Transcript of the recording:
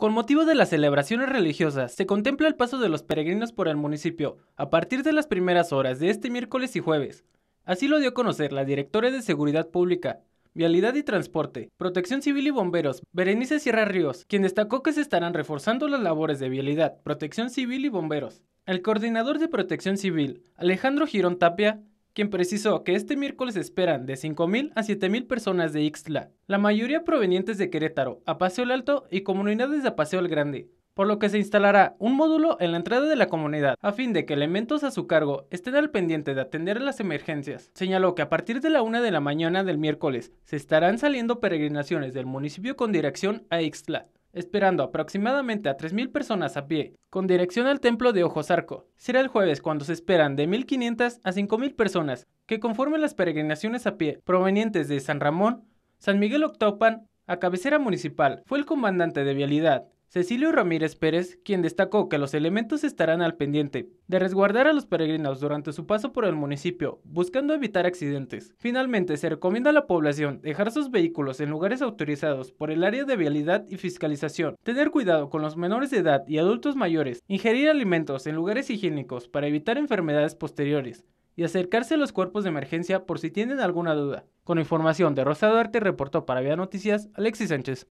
Con motivo de las celebraciones religiosas, se contempla el paso de los peregrinos por el municipio a partir de las primeras horas de este miércoles y jueves. Así lo dio a conocer la directora de Seguridad Pública, Vialidad y Transporte, Protección Civil y Bomberos, Berenice Sierra Ríos, quien destacó que se estarán reforzando las labores de Vialidad, Protección Civil y Bomberos. El coordinador de Protección Civil, Alejandro Girón Tapia, quien precisó que este miércoles esperan de 5.000 a 7.000 personas de Ixtla, la mayoría provenientes de Querétaro, a Paseo el Alto y comunidades de Paseo el Grande, por lo que se instalará un módulo en la entrada de la comunidad, a fin de que elementos a su cargo estén al pendiente de atender las emergencias. Señaló que a partir de la una de la mañana del miércoles se estarán saliendo peregrinaciones del municipio con dirección a Ixtla esperando aproximadamente a 3.000 personas a pie, con dirección al templo de Ojos Arco. Será el jueves cuando se esperan de 1.500 a 5.000 personas que conformen las peregrinaciones a pie provenientes de San Ramón, San Miguel Octopan, a cabecera municipal. Fue el comandante de vialidad, Cecilio Ramírez Pérez, quien destacó que los elementos estarán al pendiente de resguardar a los peregrinos durante su paso por el municipio, buscando evitar accidentes. Finalmente, se recomienda a la población dejar sus vehículos en lugares autorizados por el área de vialidad y fiscalización, tener cuidado con los menores de edad y adultos mayores, ingerir alimentos en lugares higiénicos para evitar enfermedades posteriores y acercarse a los cuerpos de emergencia por si tienen alguna duda. Con información de Rosado Arte reportó para Vía Noticias Alexis Sánchez.